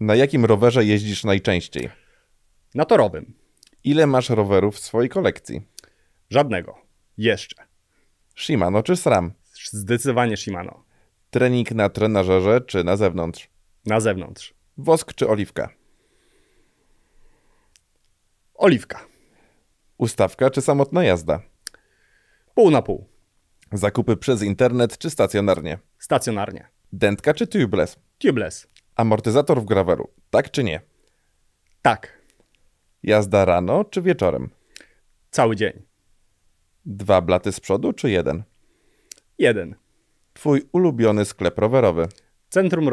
Na jakim rowerze jeździsz najczęściej? Na torowym. Ile masz rowerów w swojej kolekcji? Żadnego. Jeszcze. Shimano czy SRAM? Zdecydowanie Shimano. Trening na trenażerze czy na zewnątrz? Na zewnątrz. Wosk czy oliwka? Oliwka. Ustawka czy samotna jazda? Pół na pół. Zakupy przez internet czy stacjonarnie? Stacjonarnie. Dętka czy tubeless? Tubeless. Amortyzator w graweru? tak czy nie? Tak. Jazda rano czy wieczorem? Cały dzień. Dwa blaty z przodu czy jeden? Jeden. Twój ulubiony sklep rowerowy. Centrum